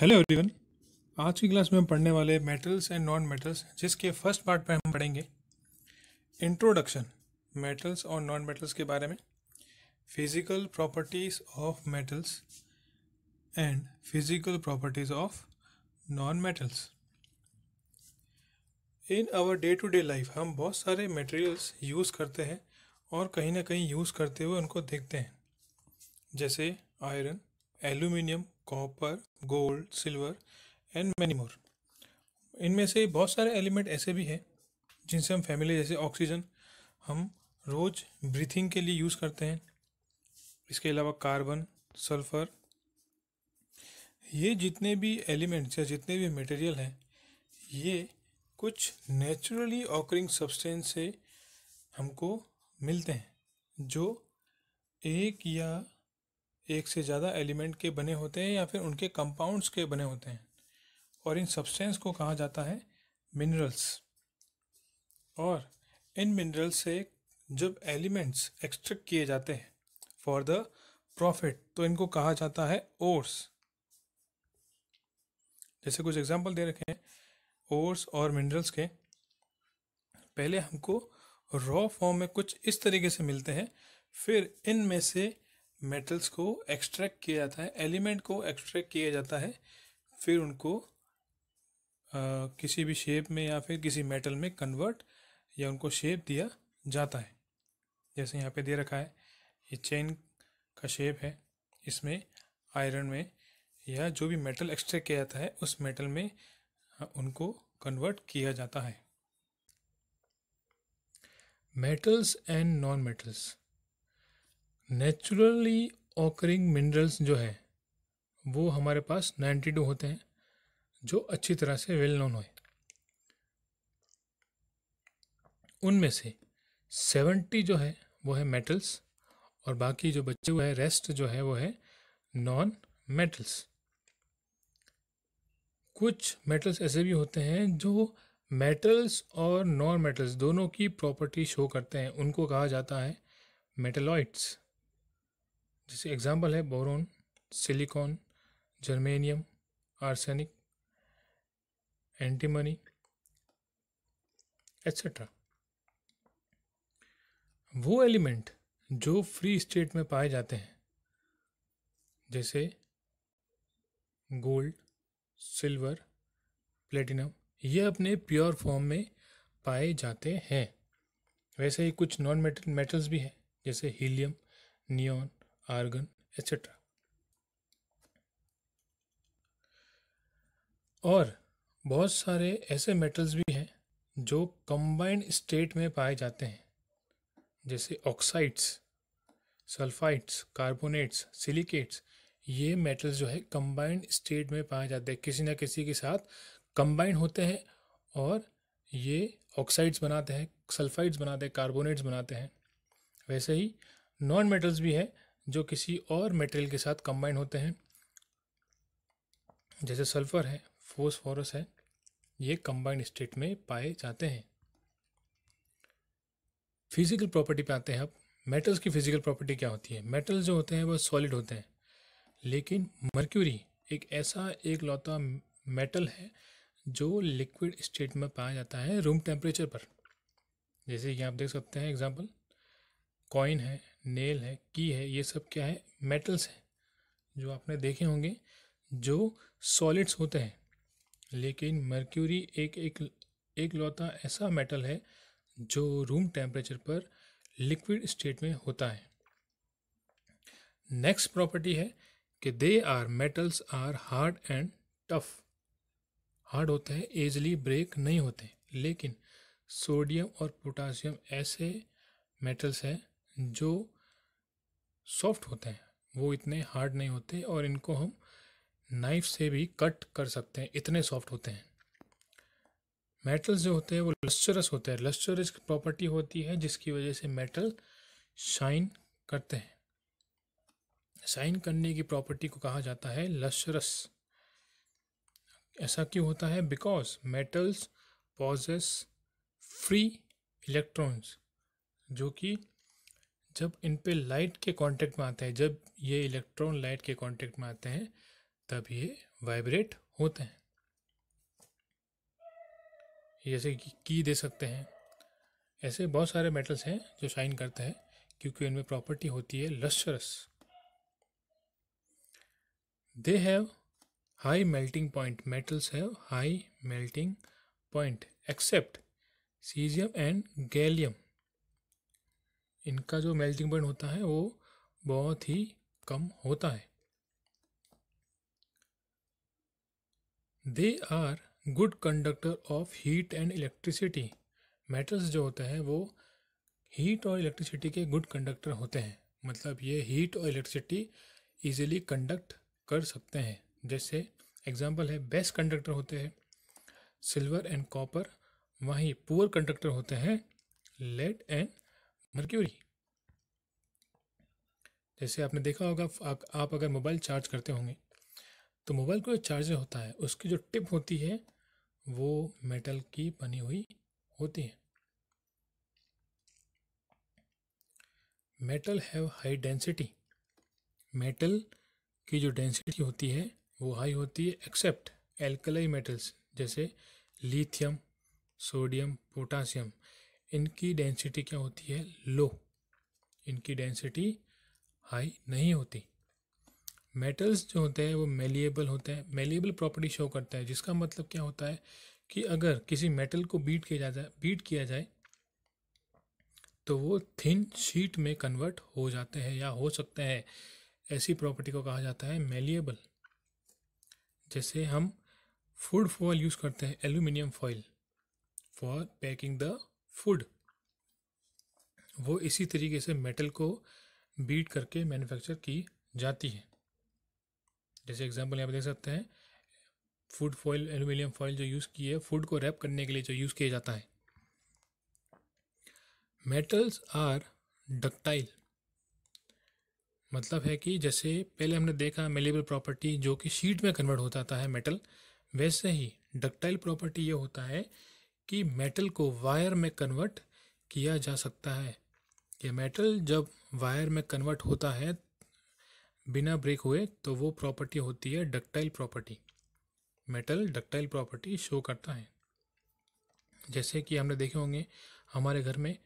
hello everyone आज की class में हम पढ़ने वाले मेटल्स एंड नॉन मेटल्स जिसके फर्स्ट पार्ट पर हम पढ़ेंगे इंट्रोडक्शन मेटल्स और नॉन मेटल्स के बारे में physical properties of metals and physical properties of non metals in our day to day life हम बहुत सारे मटेरियल्स यूज़ करते हैं और कहीं ना कहीं यूज़ करते हुए उनको देखते हैं जैसे iron aluminium copper gold silver and many more इनमें से बहुत सारे एलिमेंट ऐसे भी हैं जिनसे हम फैमिली जैसे ऑक्सीजन हम रोज़ ब्रीथिंग के लिए यूज़ करते हैं इसके अलावा कार्बन सल्फर ये जितने भी एलिमेंट्स या जितने भी मटेरियल हैं ये कुछ नेचुरली ऑकरिंग सब्सटेंस से हमको मिलते हैं जो एक या एक से ज़्यादा एलिमेंट के बने होते हैं या फिर उनके कंपाउंड्स के बने होते हैं और इन सब्सटेंस को कहा जाता है मिनरल्स और इन मिनरल्स से जब एलिमेंट्स एक्सट्रैक्ट किए जाते हैं फॉर द प्रॉफिट तो इनको कहा जाता है ओर्स जैसे कुछ एग्जांपल दे रखे हैं ओर्स और मिनरल्स के पहले हमको रॉ फॉर्म में कुछ इस तरीके से मिलते हैं फिर इनमें से मेटल्स को एक्सट्रैक्ट किया जाता है एलिमेंट को एक्सट्रैक्ट किया जाता है फिर उनको आ, किसी भी शेप में या फिर किसी मेटल में कन्वर्ट या उनको शेप दिया जाता है जैसे यहाँ पे दे रखा है ये चेन का शेप है इसमें आयरन में या जो भी मेटल एक्सट्रैक्ट किया जाता है उस मेटल में उनको कन्वर्ट किया जाता है metals and non metals naturally occurring minerals जो है वो हमारे पास नाइन्टी टू होते हैं जो अच्छी तरह से वेल नोन हो उनमें से सेवेंटी जो है वो है मेटल्स और बाकी जो बच्चे हुए हैं रेस्ट जो है वो है नॉन मेटल्स कुछ मेटल्स ऐसे भी होते हैं जो मेटल्स और नॉन मेटल्स दोनों की प्रॉपर्टी शो करते हैं उनको कहा जाता है मेटेलॉइड्स जैसे एग्जाम्पल है boron silicon germanium arsenic antimony etcetera वो एलिमेंट जो फ्री स्टेट में पाए जाते हैं जैसे गोल्ड सिल्वर प्लेटिनम ये अपने प्योर फॉर्म में पाए जाते हैं वैसे ही कुछ नॉन मेटल मेटल्स भी हैं जैसे हीलियम नियॉन आर्गन एक्सेट्रा और बहुत सारे ऐसे मेटल्स भी हैं जो कंबाइंड स्टेट में पाए जाते हैं जैसे ऑक्साइड्स सल्फाइड्स कार्बोनेट्स सिलिकेट्स ये मेटल्स जो है कंबाइंड स्टेट में पाए जाते हैं किसी ना किसी के साथ कंबाइंड होते हैं और ये ऑक्साइड्स बनाते हैं सल्फाइड्स बनाते हैं कार्बोनेट्स बनाते हैं वैसे ही नॉन मेटल्स भी है जो किसी और मटेरियल के साथ कंबाइन होते हैं जैसे सल्फ़र है फोस्फोरस है ये कंबाइंड स्टेट में पाए जाते हैं फिजिकल प्रॉपर्टी पे आते हैं अब मेटल्स की फिजिकल प्रॉपर्टी क्या होती है मेटल्स जो होते हैं वह सॉलिड होते हैं लेकिन मर्क्यूरी एक ऐसा एक लौता मेटल है जो लिक्विड स्टेट में पाया जाता है रूम टेम्परेचर पर जैसे कि आप देख सकते हैं एग्जाम्पल कॉइन है नेल है की है ये सब क्या है मेटल्स हैं जो आपने देखे होंगे जो सॉलिड्स होते हैं लेकिन मर्क्यूरी एक एक एक लौता ऐसा मेटल है जो रूम टेम्परेचर पर लिक्विड स्टेट में होता है नेक्स्ट प्रॉपर्टी है कि they are metals are hard and tough hard होते हैं ईजिली ब्रेक नहीं होते लेकिन सोडियम और पोटासियम ऐसे मेटल्स हैं जो सॉफ्ट होते हैं वो इतने हार्ड नहीं होते और इनको हम नाइफ से भी कट कर सकते हैं इतने सॉफ्ट होते हैं मेटल्स जो होते हैं वो लस्चरस होते हैं लस्चरस प्रॉपर्टी होती है जिसकी वजह से मेटल शाइन करते हैं शाइन करने की प्रॉपर्टी को कहा जाता है लस्चरस ऐसा क्यों होता है because metals possess free electrons जो कि जब इन पे लाइट के कांटेक्ट में आते हैं जब ये इलेक्ट्रॉन लाइट के कांटेक्ट में आते हैं तब ये वाइब्रेट होते हैं जैसे कि की दे सकते हैं ऐसे बहुत सारे मेटल्स हैं जो शाइन करते हैं क्योंकि इनमें प्रॉपर्टी होती है lustrous they have high melting point metals have high melting point except caesium and gallium इनका जो मेल्टिंग पॉइंट होता है वो बहुत ही कम होता है they are good conductor of heat and electricity metals जो होते हैं वो हीट और इलेक्ट्रिसिटी के गुड कंडक्टर होते हैं मतलब ये हीट और इलेक्ट्रिसिटी ईजिली कंडक्ट कर सकते हैं जैसे एग्ज़ाम्पल है बेस्ट कंडक्टर होते हैं सिल्वर एंड कॉपर वहीं पुअर कंडक्टर होते हैं लेड एंड मर्क्यूरी जैसे आपने देखा होगा आप अगर मोबाइल चार्ज करते होंगे तो मोबाइल का जो चार्जर होता है उसकी जो टिप होती है वो मेटल की बनी हुई होती है metal have high density metal की जो डेंसिटी होती है वो हाई होती है एक्सेप्ट एल्कलाई मेटल्स जैसे लिथियम सोडियम पोटासियम इनकी डेंसिटी क्या होती है लो इनकी डेंसिटी हाई नहीं होती मेटल्स जो होते हैं वो मेलिएबल होते हैं मेलिएबल प्रॉपर्टी शो करता है जिसका मतलब क्या होता है कि अगर किसी मेटल को बीट किया जाए बीट किया जाए तो वो थिन शीट में कन्वर्ट हो जाते हैं या हो सकते हैं ऐसी प्रॉपर्टी को कहा जाता है मेलिएबल जैसे हम फूड फॉल यूज़ करते हैं aluminium foil for packing the food वो इसी तरीके से मेटल को बीट करके मैन्युफैक्चर की जाती है जैसे एग्जांपल यहाँ पर देख सकते हैं फूड फॉइल एल्यूमिनियम फॉइल जो यूज़ की है फूड को रैप करने के लिए जो यूज़ किया जाता है मेटल्स आर डक्टाइल मतलब है कि जैसे पहले हमने देखा मेलेबल प्रॉपर्टी जो कि शीट में कन्वर्ट हो जाता है मेटल वैसे ही डक्टाइल प्रॉपर्टी ये होता है कि मेटल को वायर में कन्वर्ट किया जा सकता है ये मेटल जब वायर में कन्वर्ट होता है बिना ब्रेक हुए तो वो प्रॉपर्टी होती है ductile property metal ductile property show करता है जैसे कि हमने देखे होंगे हमारे घर में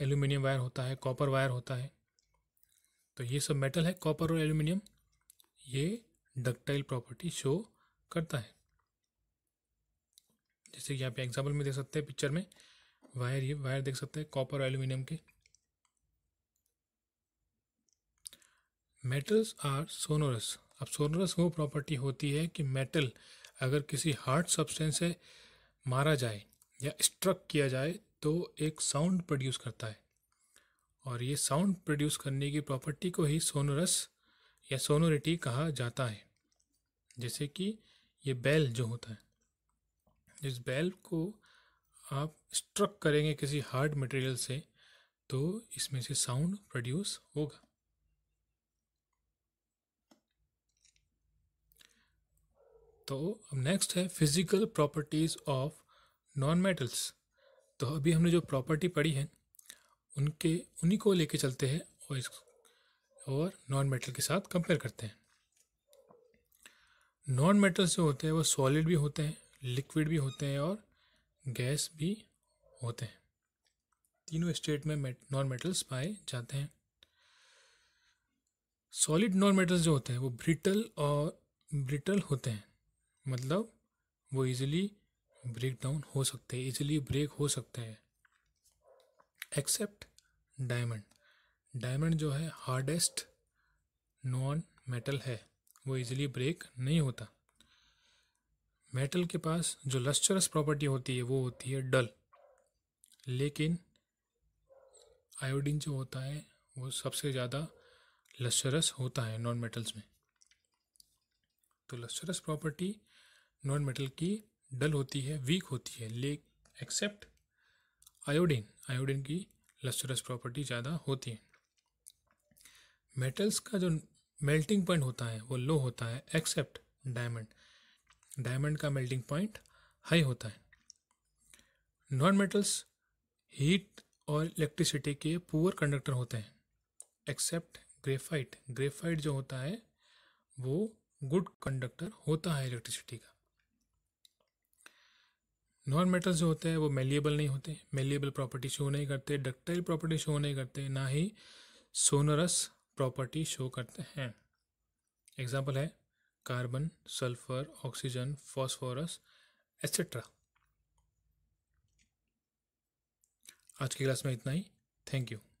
एल्यूमिनियम वायर होता है कॉपर वायर होता है तो ये सब मेटल है कॉपर और एल्यूमिनियम ये डक्टाइल प्रॉपर्टी शो करता है जैसे कि यहाँ पे एग्जाम्पल में देख सकते हैं पिक्चर में वायर ये वायर देख सकते हैं कॉपर और एल्यूमिनियम के मेटल्स आर सोनोरस अब सोनोरस वो प्रॉपर्टी होती है कि मेटल अगर किसी हार्ड सब्सटेंस से मारा जाए या स्ट्रक किया जाए तो एक साउंड प्रोड्यूस करता है और ये साउंड प्रोड्यूस करने की प्रॉपर्टी को ही सोनोरस या सोनोरिटी कहा जाता है जैसे कि ये बेल जो होता है जिस बैल को आप स्ट्रक करेंगे किसी हार्ड मटेरियल से तो इसमें से साउंड प्रोड्यूस होगा तो अब नेक्स्ट है physical properties of non metals तो अभी हमने जो प्रॉपर्टी पढ़ी है उनके उन्हीं को लेके चलते हैं और इस और नॉन मेटल के साथ कंपेयर करते हैं नॉन मेटल्स जो होते हैं वो सॉलिड भी होते हैं लिक्विड भी होते हैं और गैस भी होते हैं तीनों स्टेट में नॉन मेटल्स पाए जाते हैं सॉलिड नॉन मेटल्स जो होते हैं वो ब्रिटल और ब्रिटल होते हैं मतलब वो इजीली ब्रेक डाउन हो सकते हैं इजीली ब्रेक हो सकते हैं एक्सेप्ट डायमंड डायमंड जो है हार्डेस्ट नॉन मेटल है वो इजीली ब्रेक नहीं होता मेटल के पास जो लस्चरस प्रॉपर्टी होती है वो होती है डल लेकिन आयोडीन जो होता है वो सबसे ज़्यादा लस्चरस होता है नॉन मेटल्स में तो लस्चरस प्रॉपर्टी नॉन मेटल की डल होती है वीक होती है ले एक्सेप्ट आयोडीन आयोडीन की लस्चरस प्रॉपर्टी ज़्यादा होती है मेटल्स का जो मेल्टिंग पॉइंट होता है वो लो होता है एक्सेप्ट डायमंड डायमंड का मेल्टिंग पॉइंट हाई होता है नॉन मेटल्स हीट और इलेक्ट्रिसिटी के पुअर कंडक्टर होते हैं एक्सेप्ट ग्रेफाइट ग्रेफाइट जो होता है वो गुड कंडक्टर होता है इलेक्ट्रिसिटी का नॉन मेटल्स जो होते हैं वो मेलिएबल नहीं होते मेलिएबल प्रॉपर्टी शो नहीं करते डक्टाइल प्रॉपर्टी शो नहीं करते ना ही सोनरस प्रॉपर्टी शो करते हैं एग्जाम्पल है carbon sulphur oxygen phosphorus etcetera आज की क्लास में इतना ही थैंक यू